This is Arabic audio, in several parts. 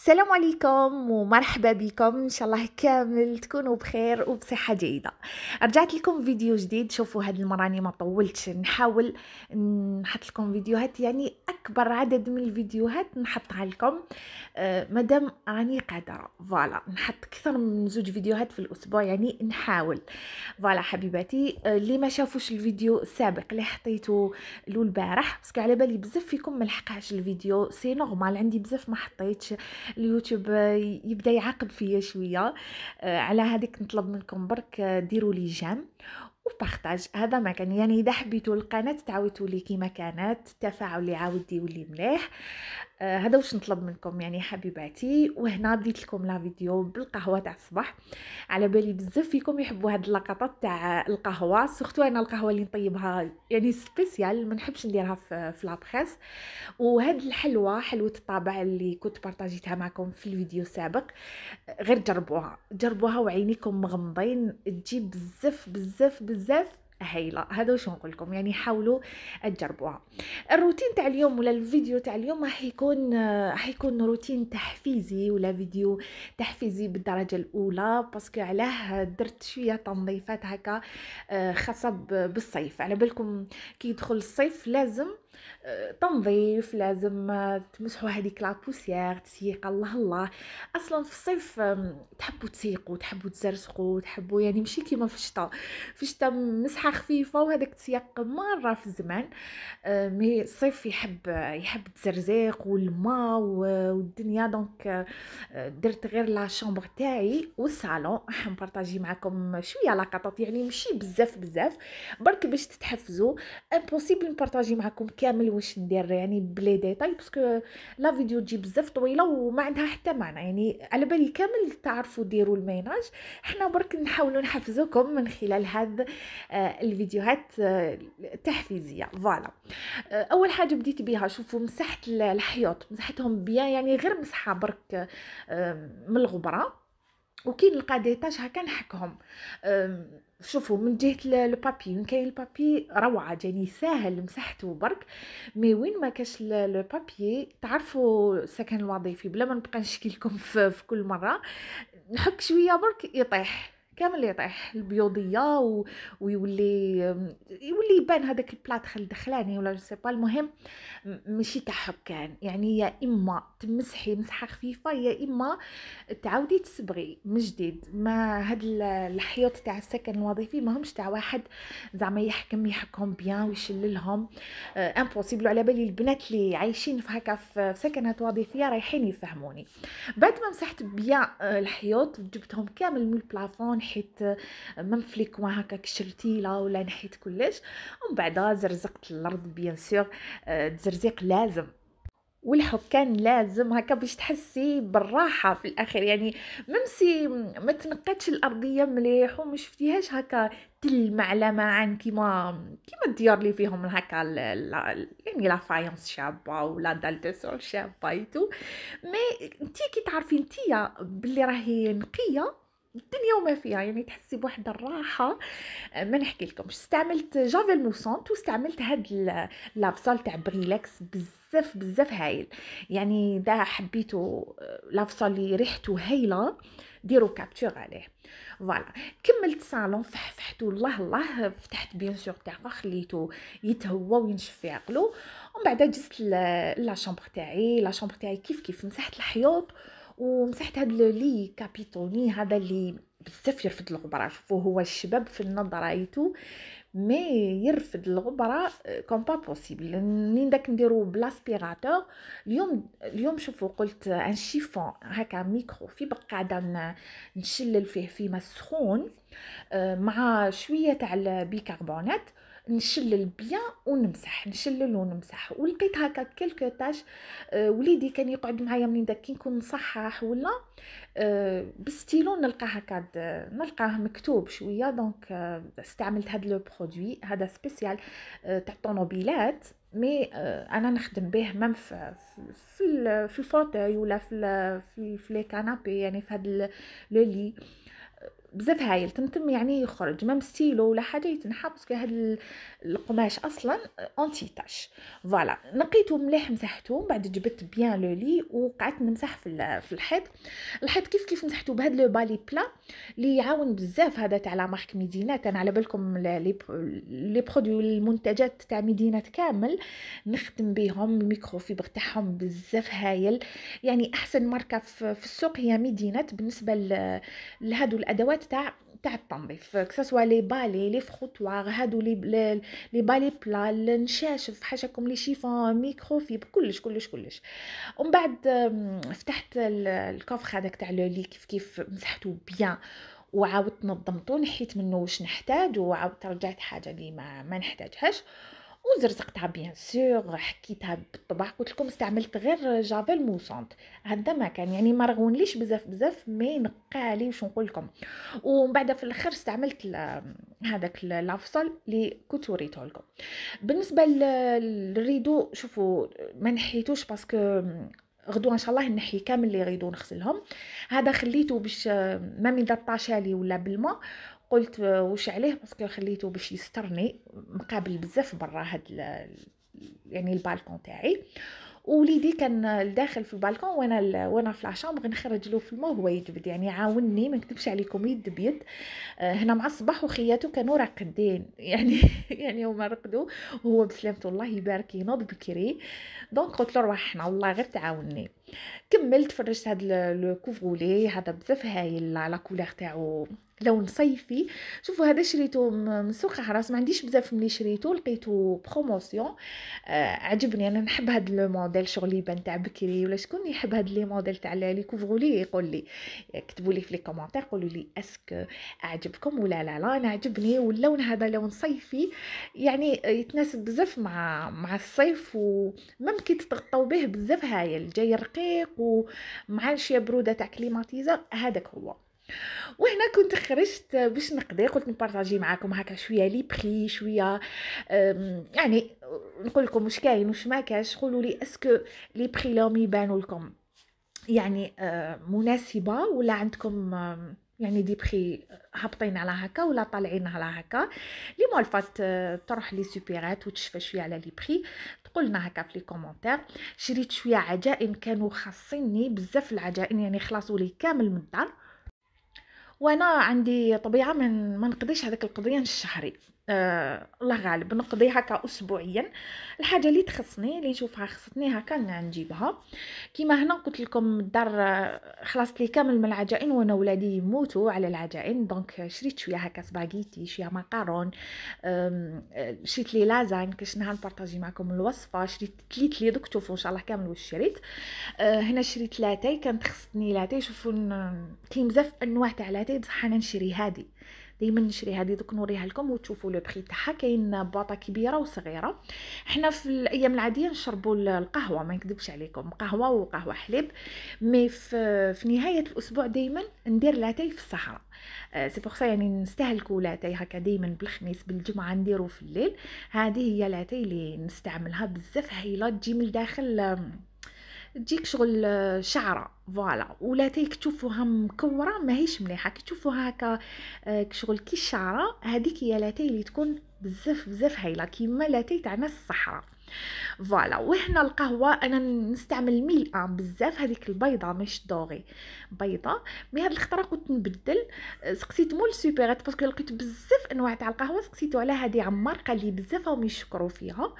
السلام عليكم ومرحبا بكم ان شاء الله كامل تكونوا بخير وبصحه جيده رجعت لكم فيديو جديد شوفوا هاد المره راني ما طولتش نحاول نحط لكم فيديوهات يعني اكبر عدد من الفيديوهات نحطها لكم آه مادام راني قادره فوالا نحط اكثر من زوج فيديوهات في الاسبوع يعني نحاول فوالا حبيباتي آه، اللي آه ما شافوش الفيديو السابق اللي حطيته له البارح باسكو على بالي بزاف فيكم ما لحقهاش الفيديو سي نورمال عندي بزاف ما حطيتش اليوتيوب آه، يبدا يعاقب فيا شويه آه، على هذيك نطلب منكم برك آه، ديروا لي جام وبارطاج هذا ما كان يعني اذا حبيتوا القناه تعاودوا لي كيما كانت التفاعل اللي عاود يولي مليح آه، هذا واش نطلب منكم يعني حبيباتي وهنا بديت لكم لا فيديو بالقهوه تاع الصباح على بالي بزاف فيكم يحبوا هاد اللقطات تاع القهوه سورتو انا القهوه اللي نطيبها يعني سبيسيال ما نحبش نديرها في في لابريس وهاد الحلوه حلوه الطابع اللي كنت بارطاجيتها معكم في الفيديو السابق غير جربوها جربوها وعينيكم مغمضين تجيب بزاف بزاف بزاف هايله هذا واش نقول لكم يعني حاولوا تجربوها الروتين تاع اليوم ولا الفيديو تاع اليوم راح يكون راح يكون روتين تحفيزي ولا فيديو تحفيزي بالدرجه الاولى باسكو علاه درت شويه تنظيفات هكا آه، خاصه بالصيف على بالكم كي يدخل الصيف لازم آه، تنظيف لازم آه، تمسحوا هذيك لابوسيير تسيق الله الله اصلا في الصيف تحبوا تسيقوا تحبوا تزرسقوا تحبوا يعني ماشي كيما في الشتاء في الشتاء مسحه خفيفه وهذاك تسيق مره في الزمان آه، مي الصيف يحب يحب التزرزيق والماء والدنيا دونك درت غير لا شومبر تاعي والصالون نبارطاجي معكم شويه لاكاطات يعني ماشي بزاف بزاف برك باش تتحفزوا امبوسيبل نبارطاجي معكم كامل كامل واش دير يعني بلي ديتاي باسكو لا فيديو تجي بزاف طويله وما عندها حتى معنى يعني على بالي كامل تعرفوا ديروا الميناج حنا برك نحاولوا نحفزوكم من خلال هاد آه، الفيديوهات آه، التحفيزيه فوالا آه، اول حاجه بديت بها شوفوا مسحت الحيوط مسحتهم بيان يعني غير مسحه برك من الغبره وكي نلقى دي تاج هكا نحكهم شوفوا من جهه البابي وين كاين البابي روعه جاني ساهل مسحته برك مي وين ما كاش لو بابي تعرفوا السكن الوظيفي بلا ما نبقى نشكي لكم في كل مره نحك شويه برك يطيح كامل يطيح البيوضيه و... ويولي يولي يبان هذاك البلاطخ دخلاني ولا سي با المهم ماشي تاع حكان يعني يا اما تمسحي مسحه خفيفه يا اما تعاودي تصبغي من جديد ما هاد الحيوط تاع السكن الوظيفي ماهمش تاع واحد زعما يحكم يحكم بيان ويشللهم امبوسيبل آه، على بالي البنات اللي عايشين في هكا في سكنات وظيفيه رايحين يفهموني بعد ما مسحت بيان آه، الحيوط جبتهم كامل من البلافون نحيت منفليك هكا كشرتيله ولا نحيت كلش ومن بعد زرزقت الارض بيان سور تزرزيق آه، لازم والحب كان لازم هكا باش تحسي بالراحه في الاخر يعني ممسي ما تنقيتش الارضيه مليح وما شفتيهاش هكا تلمع على معان كيما كيما الديار اللي فيهم هكا يعني لا فايونس شابه ولا دالتسور شابه ايتو مي انتي كي تعرفي انتي بلي راهي نقيه الدنيا وما فيها يعني تحسي بواحد الراحه آه، ما نحكي لكم استعملت جافيل موسونت واستعملت هاد لافصال تاع بريلاكس بزاف بزاف هايل يعني دا حبيتو آه، لافصال اللي ريحته هايله ديروا كابتور عليه فوالا كملت صالون فحفحته الله الله فتحت بيان سور تاعو خليته يتهوى وينشف يعقلو ومن بعد جست لا شامبر تاعي لا شامبر تاعي كيف كيف مسحت الحيوط ومسحت هاد لي كابيتوني هذا اللي بزاف يرفض الغبره شوفوا هو الشباب في النظر رايتو مي يرفض الغبره كوم با بوسيبل منين داك نديرو بلاسبيراتور اليوم اليوم شوفوا قلت ان شيفون هكا ميكرو في قاعده نشلل فيه في سخون آه، مع شويه تاع البيكربونات نشلل بيان ونمسح نشلل ونمسح ولقيت هكا كلكو تاش آه، وليدي كان يقعد معايا منين داك كي نكون نصحح ولا أه بستيلو نلقى هكا نلقاه مكتوب شويه دونك آه، استعملت هاد لو برودوي هذا سبيسيال آه، تاع الطوموبيلات مي انا نخدم به ميم في في الفوتاي ولا في في لي يعني في هاد لو لي بزاف هايل تمتم يعني يخرج ما مستيلو ولا حاجه يتنحى باسكو هاد القماش اصلا اونتي تاش فوالا نقيته مليح مسحته من بعد جبت بيان لو لي وقعدت نمسح في في الحيط الحيط كيف كيف مسحته بهاد لو بالي بلا اللي يعاون بزاف هذا تاع لا مارك ميدينات انا على بالكم لي برودوي المنتجات تاع ميدينات كامل نخدم بهم الميكرو تاعهم بزاف هايل يعني احسن ماركه في السوق هي ميدينات بالنسبه لهادو الادوات تاع تاع التنظيف كسوا لي بالي لي فخوتوار هادو لي لي بالي بلا النشاشف حاشاكم لي شيفون ميكرو كلش كلش كلش ومن بعد فتحت الكوفر هذاك تاع لو لي كيف كيف مسحته بيان وعاودت نظمته نحيت منه واش نحتاج وعاودت رجعت حاجه لي ما, ما نحتاجهاش وزرزقتها بيان سور حكيتها بالطبع قلت لكم استعملت غير جافيل موسونت هذا ما كان يعني ما رغونليش بزاف بزاف ما نقى عليه واش نقول لكم ومن بعد في الاخر استعملت هذاك لافصل اللي كنت وريته لكم بالنسبه للريدو شوفوا ما نحيتوش باسكو غدو ان شاء الله نحي كامل لي غيدو نغسلهم هذا خليته باش ما من طاشالي ولا بالماء قلت واش عليه باسكو خليته باش يسترني مقابل بزاف برا هاد يعني البالكون تاعي وليدي كان لداخل في البالكون وانا وانا في لاشامبر نخرج له في الماء وهو يجبد يعني عاوني ما نكتبش عليكم يد بيد آه، هنا مع الصباح وخياته كانوا راقدين يعني يعني هما رقدوا وهو بسلامته الله يبارك ينوض بكري دونك قلت له روح والله غير تعاوني كملت فرجت هاد لو كوفغولي هذا بزاف هايل على كولير تاعو لون صيفي شوفوا هذا شريته من سوق عراس ما عنديش بزاف ملي شريته لقيته بروموسيون آه عجبني انا نحب هاد لو موديل شغل يبان تاع بكري ولا شكون يحب هاد لي موديل تاع لي كوفغولي يقول لي كتبوا لي في لي كومونتير قولوا لي اسكو اعجبكم ولا لا لا انا عجبني واللون هذا لون صيفي يعني يتناسب بزاف مع مع الصيف وممكن تتغطاو به بزاف هايل جاي رقيق دقيق ومع شي بروده تاع كليماتيزر هذاك هو وهنا كنت خرجت باش نقضي قلت نبارطاجي معاكم هكا شويه لي بخي شويه يعني نقول لكم واش كاين واش ما كاش قولوا لي اسكو لي بخي لهم يبانوا لكم يعني أه، مناسبه ولا عندكم يعني دي بخي هابطين على هكا ولا طالعين على هكا لي مول فات آه، تروح لي سوبيرات وتشفى شويه على لي بخي تقولنا هكا في لي كومونتير شريت شويه عجائن كانوا خاصيني بزاف العجائن يعني خلاصوا لي كامل من الدار وانا عندي طبيعه من ما نقضيش هذاك القضيه الشهري آه الله غالب نقضي هكا اسبوعيا الحاجه اللي تخصني اللي نشوفها خصتني هكا نجيبها كيما هنا قلت لكم الدار آه، خلصت لي كامل من العجائن وانا ولادي يموتوا على العجائن دونك شريت شويه هكا سباغيتي شويه ماكارون آه، شريت لي لازان كاش نهار نبارطاجي معكم الوصفه شريت تليت لي دوك تشوفوا ان شاء الله كامل واش شريت آه هنا شريت لاتاي كانت خصتني لاتاي شوفوا كاين بزاف انواع تاع لاتاي بصح انا نشري هادي ديما نشري هذه دوك نوريها لكم وتشوفوا لو بري تاعها كاين بواطه كبيره وصغيره حنا في الايام العاديه نشربوا القهوه ما نكذبش عليكم قهوه وقهوه حليب مي في, في نهايه الاسبوع ديما ندير لاتاي في الصحراء سي آه، بوغ يعني نستهلكوا لاتاي هكا ديما بالخميس بالجمعه نديرو في الليل هذه هي لاتاي اللي نستعملها بزاف هايله تجي من الداخل تجيك شغل آه، شعره فوالا ولا تيك تشوفوها مكوره ماهيش مليحه كي تشوفوها هكا آه، شغل كي الشعره هذيك هي لاتاي اللي تكون بزاف بزاف هايله كيما لاتاي تاعنا الصحراء فوالا وهنا القهوه انا نستعمل ميل بزاف هذيك البيضه مش دوغي بيضه مي هاد الخطره كنت نبدل آه، سقسيت مول السوبرات باسكو لقيت بزاف انواع تاع القهوه سقسيتو على هذه عمار قال لي بزاف راهم يشكروا فيها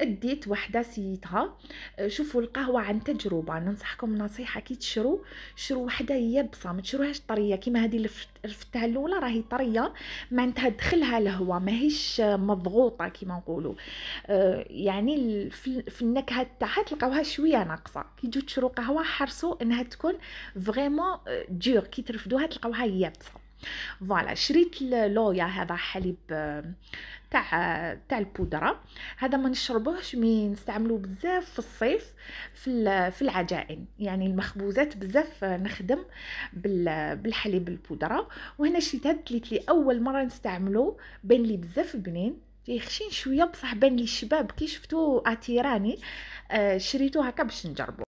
اديت وحده سيتها آه، شوفوا القهوه عن تجربه ننصحكم نصيحه كي تشرو شرو وحده يابسه ما تشروهاش طريه كيما هذه اللي رفتها الاولى راهي طريه معناتها دخلها الهواء ماهيش مضغوطه كيما نقولوا آه، يعني يعني في النكهه تاعها تلقاوها شويه ناقصه كي تجو تشرو قهوه حرصوا انها تكون فريمون دور euh, كي ترفدوها تلقاوها يابسه فوالا شريت لويا هذا حليب آه، تاع تاع البودره هذا ما نشربوهش مي نستعملوه بزاف في الصيف في في العجائن يعني المخبوزات بزاف آه، نخدم بالحليب البودره وهنا شريت قلت لي اول مره نستعملو بان لي بزاف بنين خشين شويه بصح بان لي شباب كي شفتو اتيراني آه، شريتو هكا باش نجربو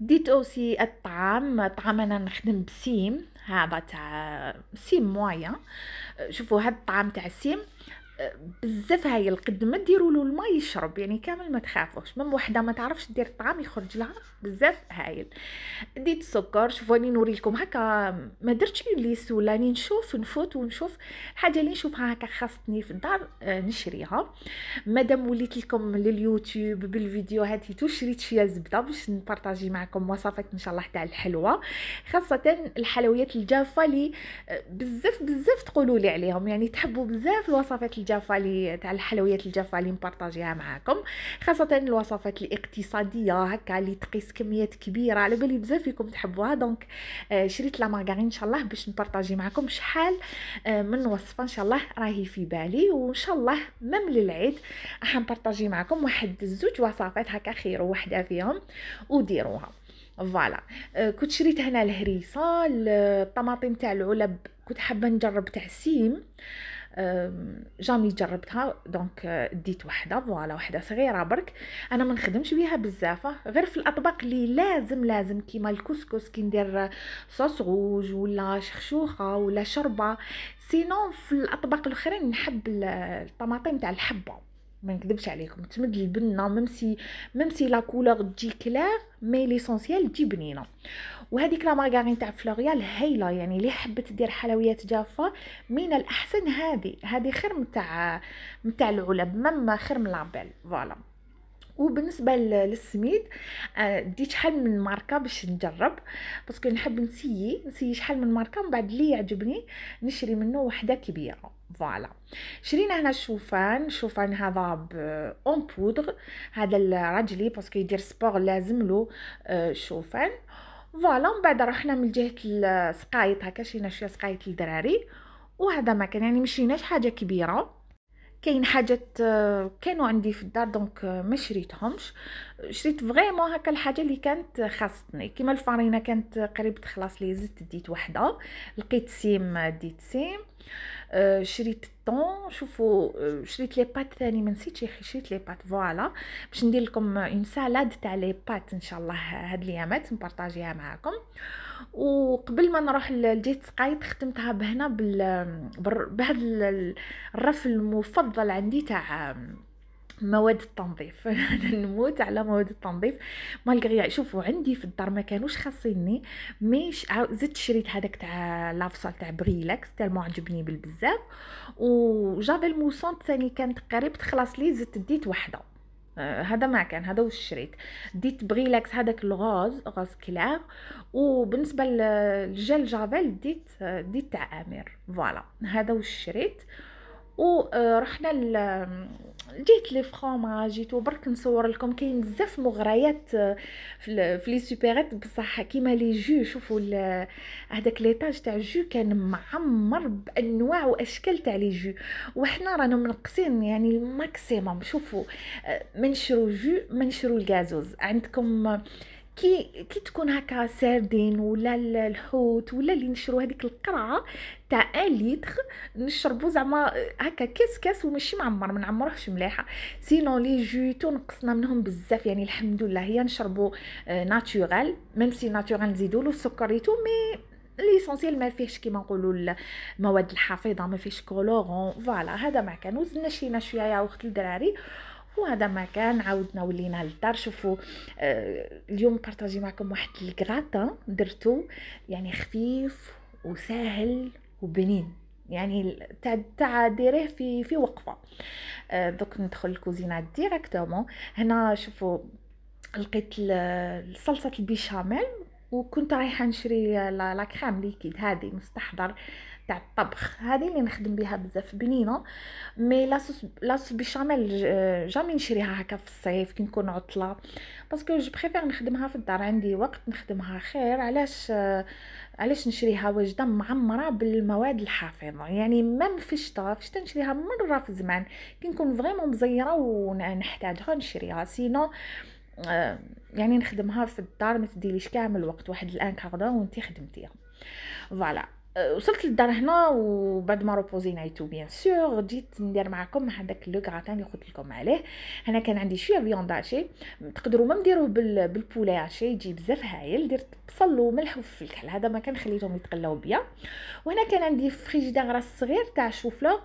ديت اوسي الطعام طعام انا نخدم بسيم هذا تاع سيم مويا آه، شوفوا هاد الطعام تاع السيم بزاف هايل قد ما ديروا له الماء يشرب يعني كامل ما تخافوش مام وحده ما تعرفش دير الطعام يخرج لها بزاف هايل ديت السكر شوفوا راني نوري لكم هكا ما درتش لي سولاني نشوف نفوت ونشوف حاجه اللي نشوفها هكا خاصتني في الدار آه، نشريها مادام وليت لكم لليوتيوب بالفيديوهات تو شريت شي زبده باش نبارطاجي معكم وصفات ان شاء الله تاع الحلوى خاصه الحلويات الجافه اللي آه، بزاف بزاف تقولوا لي عليهم يعني تحبوا بزاف الوصفات الجافه اللي تاع الحلويات الجافه اللي نبارطاجيها معاكم خاصه الوصفات الاقتصاديه هكا اللي تقيس كميات كبيره على بالي بزاف فيكم تحبوها دونك آه، شريت لا ان شاء الله باش نبارطاجي معاكم شحال آه، من وصفه ان شاء الله راهي في بالي وان شاء الله مام للعيد راح نبارطاجي معاكم واحد زوج وصفات هكا خير وحده فيهم وديروها فوالا آه، كنت شريت هنا الهريسه الطماطم تاع العلب كنت حابه نجرب تاع السيم آه جامي جربتها دونك أه، ديت وحده فوالا وحده صغيره برك انا ما نخدمش بيها بزاف غير في الاطباق اللي لازم لازم كيما الكسكس كي ندير صوص غوج ولا شخشوخه ولا شربه سينون في الاطباق الاخرين نحب الطماطم تاع الحبه ما نكذبش عليكم تمد البنه ميمسي ميمسي لا كولور تجي كلير مي ليسونسيال تجي بنينه وهذيك لا مارغارين تاع فلوريال هايله يعني اللي حبت دير حلويات جافه من الاحسن هذه هذه خير نتاع نتاع العلب مما خير من لابيل فوالا وبالنسبه للسميد آه، ديت شحال من ماركه باش نجرب باسكو نحب نسيي نسيي شحال من ماركه من بعد اللي يعجبني نشري منه وحده كبيره فوالا شرينا هنا الشوفان شوفان هذا اون بودغ هذا الراجلي باسكو يدير سبور لازم له آه، شوفان فوالا من بعد رحنا من جهه السقايط هكا شرينا شويه سقايط للدراري وهذا ما كان يعني مشيناش حاجه كبيره كاين حاجات آه، كانوا عندي في الدار دونك آه، ما شريتهمش شريت فريمون هكا الحاجه اللي كانت خاصتني كيما الفرينه كانت قريب تخلص لي زدت ديت وحده لقيت سيم ديت سيم آه شريت الطون شوفوا شريت لي بات ثاني ما نسيتش يا اخي شريت لي بات فوالا باش ندير لكم اون سالاد تاع لي بات ان شاء الله هاد الايامات نبارطاجيها معاكم وقبل ما نروح لجيت سقايط ختمتها بهنا بال بهذا الرف المفضل عندي تاع مواد التنظيف نموت على مواد التنظيف مالغري يعني شوفوا عندي في الدار ما كانوش خاصيني ميش زدت شريت هذاك تاع لافصال تاع بريلاكس تاع عجبني بالبزاف وجافي الموسون ثاني كانت قريب تخلص لي زدت ديت وحده آه، هذا ما كان هذا واش شريت ديت بريلاكس هذاك الغاز غاز كلار وبالنسبه للجل جافيل ديت ديت تاع امير فوالا هذا واش شريت ورحنا جيت لي فخوما جيت وبرك نصور لكم كاين بزاف مغريات في لي سوبيرات بصح كيما لي جو شوفوا هذاك ليطاج تاع جو كان معمر بانواع واشكال تاع لي جو وحنا رانا منقصين يعني الماكسيموم شوفوا آه، منشرو جو منشرو الكازوز عندكم كي كي تكون هكا ساردين ولا الحوت ولا اللي نشرو هذيك القرعه تاع ان ليتر نشربو زعما آه، هكا كاس كاس وماشي معمر ما نعمروهش مليحه سينو لي جوتو نقصنا منهم بزاف يعني الحمد لله هي نشربو ناتورال ميم سي ناتورال نزيدو له سكريتو مي ليسونسيال ما فيهش كيما نقولوا المواد الحافظه ما فيهش كولورون فوالا هذا ما كان شينا شويه يا اخت الدراري وهذا ما كان عاودنا ولينا للدار شوفوا آه، اليوم بارطاجي معكم واحد الكغاتا درتو يعني خفيف وسهل وبنين يعني تاع تاع ديريه في في وقفه آه، دوك ندخل الكوزينه ديريكتومون هنا شوفوا لقيت صلصه البيشاميل وكنت رايحه نشري لا كريم ليكيد هذه مستحضر تاع الطبخ هذه اللي نخدم بها بزاف بنينه مي لاصوص لاصوص بيشاميل آه، جامي نشريها هكا في الصيف كي نكون عطله باسكو جو بريفير نخدمها في الدار عندي وقت نخدمها خير علاش آه، علاش نشريها واجده معمره بالمواد الحافظه يعني ميم في الشتا في الشتا نشريها مره في زمان كي نكون فريمون مزيره ونحتاجها نشريها سينو آه، يعني نخدمها في الدار ما تديليش كامل وقت واحد الان كاردون وانت خدمتيها فوالا أه، وصلت للدار هنا وبعد ما روبوزي نايتو بيان سور جيت ندير معكم هذاك لو غراتان اللي قلت لكم عليه هنا كان عندي شويه فيوند هاشي تقدروا ما نديروه بالبولي هاشي يجي بزاف هايل درت بصل وملح وفلفل هذا ما كان خليتهم يتقلاو بيا وهنا كان عندي فريجيدار راس صغير تاع شوفلور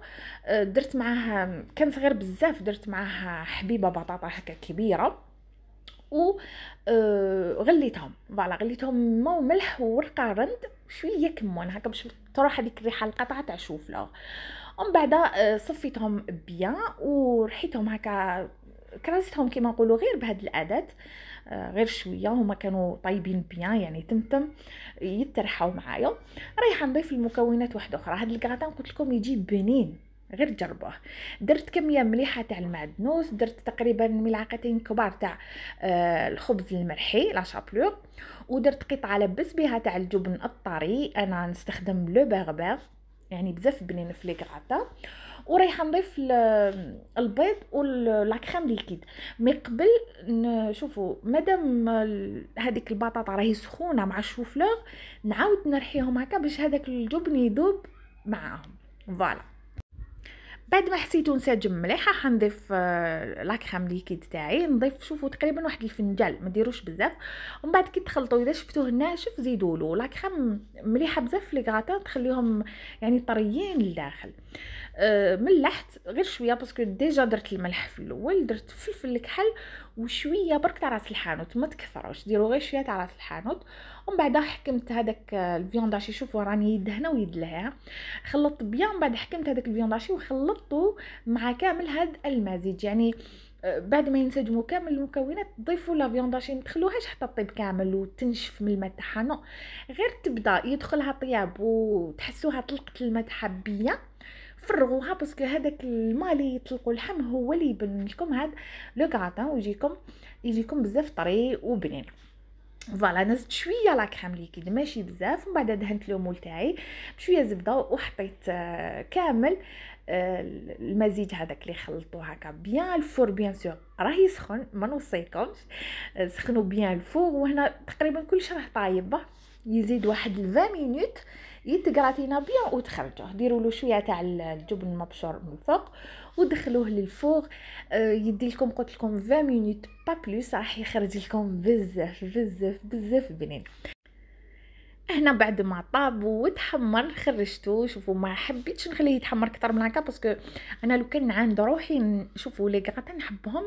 أه، درت معاه كان صغير بزاف درت معاه حبيبه بطاطا هكا كبيره وغليتهم آه، فوالا غليتهم ما وملح وورقه رند شويه كمون هكا باش تروح هذيك الريحه القطعه تاع شوفلا ومن بعد آه، صفيتهم بيان ورحيتهم هكا كرزتهم كيما نقولوا غير بهاد الاداه آه، غير شويه هما كانوا طايبين بيان يعني تمتم يترحاو معايا رايحه نضيف المكونات واحده اخرى هاد الكراتان قلت لكم يجي بنين غير جربوه درت كميه مليحه تاع المعدنوس درت تقريبا ملعقتين كبار تاع آه، الخبز المرحي لا شابلور ودرت قطعه لبس بها تاع الجبن الطري انا نستخدم لو بغبغ يعني بزاف بنين في لي كراتا ورايحه نضيف البيض ولا كريم ليكيد مي قبل نشوفوا مادام هذيك البطاطا راهي سخونه مع الشوفلور نعاود نرحيهم هكا باش هذاك الجبن يذوب معاهم فوالا بعد ما حسيتو انسجم مليحه حنضيف آه، لا كريم ليكيد تاعي نضيف شوفوا تقريبا واحد الفنجال ما ديروش بزاف ومن بعد كي تخلطوا اذا شفتوه ناشف زيدوا له لا مليحه بزاف في غراتان تخليهم يعني طريين للداخل آه، ملحت غير شويه باسكو ديجا درت الملح في الاول درت فلفل الكحل وشويه برك تاع راس الحانوت ما تكثروش ديروا غير شويه تاع راس الحانوت ومن بعد حكمت هذاك آه، الفيونداشي شوفوا راني يد هنا خلطت بيان بعد حكمت هذاك الفيونداشي وخلطته مع كامل هذا المزيج يعني آه، بعد ما ينسجموا كامل المكونات تضيفوا لافيونداشي ما تخلوهاش حتى طيب كامل وتنشف من الماء تاعها غير تبدا يدخلها طياب وتحسوها طلقت الماء تاعها بيا فرغوها باسكو هذاك الماء اللي يطلقوا اللحم هو اللي يبن لكم هاد لو غاتان ويجيكم يجيكم بزاف طري وبنين فوالا نزت شويه لا كريم ليكيد ماشي بزاف من بعد دهنت لو مول تاعي بشويه زبده وحطيت آه، كامل آه، المزيج هذاك اللي خلطو هكا بيان الفور بيان سور راه يسخن ما نوصيكمش آه، سخنوا بيان الفور وهنا تقريبا كلش راه طايب يزيد واحد 20 مينوت يتقراتينا بيان وتخرجوه ديروا له شويه تاع الجبن المبشور من الفوق ودخلوه للفوق آه، يدي لكم قلت لكم 20 مينوت با بلوس راح يخرج لكم بزاف بزاف بزاف بنين هنا بعد ما طاب وتحمر خرجته شوفوا ما حبيتش نخليه يتحمر اكثر من هكا باسكو انا لو كان عند روحي شوفوا لي كاطا نحبهم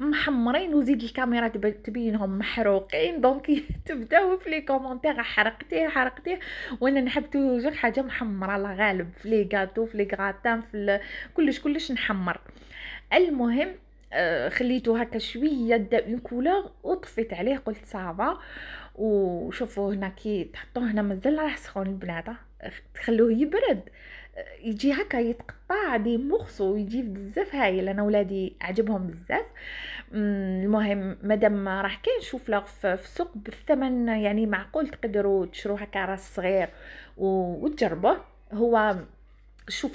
محمرين وزيد الكاميرا تبينهم محروقين دونك تبداو في لي كومونتير حرقتيه حرقتيه وانا نحب توجور حاجه محمره لا غالب في لي كاطو في لي كراتان في كلش كلش نحمر المهم آه، خليته هكا شويه دا اون كولور وطفيت عليه قلت صافا وشوفوا هنا كي تحطوه هنا مازال راه سخون البناطه تخلوه يبرد يجي هكا يتقطع دي مخصو يجي بزاف هايل انا ولادي عجبهم بزاف المهم مادام راه كاين شوف لغ في السوق بالثمن يعني معقول تقدروا تشرو هكا راس صغير وتجربوه هو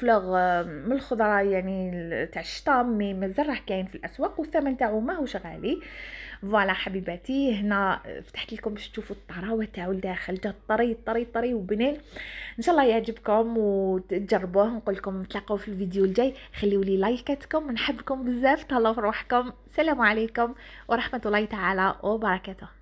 لغ من الخضره يعني تاع الشطام مي مازال راه كاين في الاسواق والثمن تاعو ماهوش غالي فوالا حبيباتي هنا فتحت لكم باش تشوفوا الطراوه تاعو الداخل جا طري طري طري وبنين ان شاء الله يعجبكم وتجربوه نقول لكم نتلاقاو في الفيديو الجاي خليوا لي لايكاتكم نحبكم بزاف تهلاو في روحكم السلام عليكم ورحمه الله تعالى وبركاته